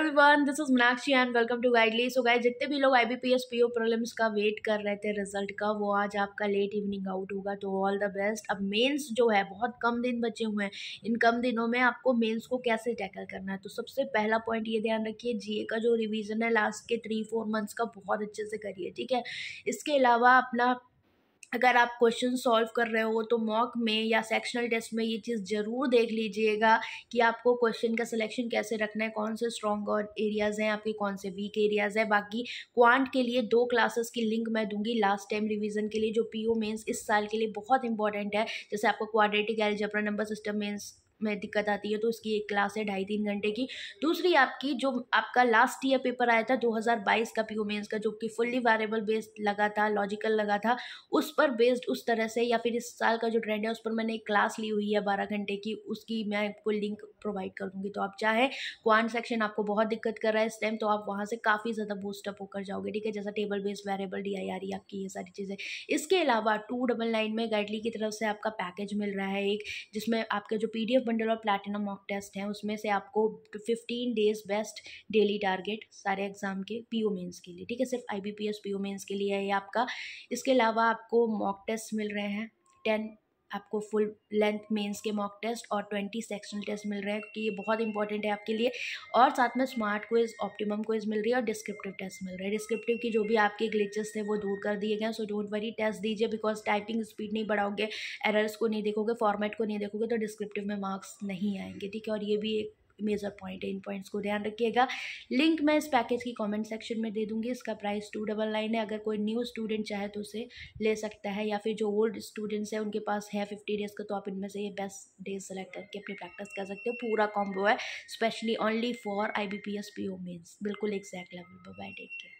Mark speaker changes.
Speaker 1: everyone this is Meenakshi and welcome to Guidely so guys जितने भी लोग I B P S P O का wait कर रहे थे रिजल्ट का वो आज आपका लेट इवनिंग आउट होगा तो ऑल द बेस्ट अब मेंस जो है बहुत कम दिन बचे हुए हैं इन कम दिनों में आपको मेंस को कैसे टैकल करना है तो सबसे पहला पॉइंट ये ध्यान रखिए जी का जो रिविज़न है लास्ट के थ्री फोर मंथ्स का बहुत अच्छे से करिए ठीक है इसके अलावा अपना अगर आप क्वेश्चन सॉल्व कर रहे हो तो मॉक में या सेक्शनल टेस्ट में ये चीज़ ज़रूर देख लीजिएगा कि आपको क्वेश्चन का सिलेक्शन कैसे रखना है कौन से स्ट्रॉन्ग एरियाज़ हैं आपके कौन से वीक एरियाज़ हैं बाकी क्वांट के लिए दो क्लासेस की लिंक मैं दूंगी लास्ट टाइम रिवीजन के लिए जो पी ओ मेन्स इस साल के लिए बहुत इंपॉर्टेंट है जैसे आपको quadratic algebra number system mains में दिक्कत आती है तो उसकी एक क्लास है ढाई तीन घंटे की दूसरी आपकी जो आपका लास्ट ईयर पेपर आया था 2022 का पी मेन्स का जो कि फुल्ली वेरिएबल बेस्ड लगा था लॉजिकल लगा था उस पर बेस्ड उस तरह से या फिर इस साल का जो ट्रेंड है उस पर मैंने एक क्लास ली हुई है बारह घंटे की उसकी मैं आपको लिंक प्रोवाइड कर तो आप चाहे क्वान सेक्शन आपको बहुत दिक्कत कर रहा है इस टाइम तो आप वहाँ से काफ़ी ज़्यादा बूस्टअप होकर जाओगे ठीक है जैसा table based variable D I आपकी ये सारी चीज़ें इसके अलावा टू डबल नाइन में गाइडली की तरफ से आपका पैकेज मिल रहा है एक जिसमें आपका जो पी बंडल और प्लैटिनम मॉक टेस्ट हैं उसमें से आपको fifteen days best daily target सारे एग्ज़ाम के पी ओ मेन्स के लिए ठीक है सिर्फ I B P S P O mains के लिए है ये आपका इसके अलावा आपको मॉक टेस्ट मिल रहे हैं टेन आपको फुल लेंथ मेंस के मॉक टेस्ट और ट्वेंटी सेक्शनल टेस्ट मिल रहे हैं क्योंकि ये बहुत इंपॉर्टेंट है आपके लिए और साथ में स्मार्ट क्विज ऑप्टिमम क्विज मिल रही है और डिस्क्रिप्टिव टेस्ट मिल रहे हैं डिस्क्रिप्टिव की जो भी आपके ग्लिचेस थे वो दूर कर दिए गए सो डोंट वरी टेस्ट दीजिए बिकॉज टाइपिंग स्पीड नहीं बढ़ाओगे एरर्स को नहीं देखोगे फॉर्मेट को नहीं देखोगे तो डिस्क्रिप्टिव में मार्क्स नहीं आएंगे ठीक है और ये भी एक मेजर पॉइंट है इन पॉइंट्स को ध्यान रखिएगा लिंक मैं इस पैकेज की कमेंट सेक्शन में दे दूंगी इसका प्राइस टू डबल नाइन है अगर कोई न्यू स्टूडेंट चाहे तो उसे ले सकता है या फिर जो ओल्ड स्टूडेंट्स हैं उनके पास है फिफ्टी डेज़ का तो आप इनमें से ये बेस्ट डेज सेलेक्ट करके अपनी प्रैक्टिस कर सकते हो पूरा कॉम्बो है specially only for I B P S P O means बिल्कुल एग्जैक्ट लेवल पर बाय टेक केयर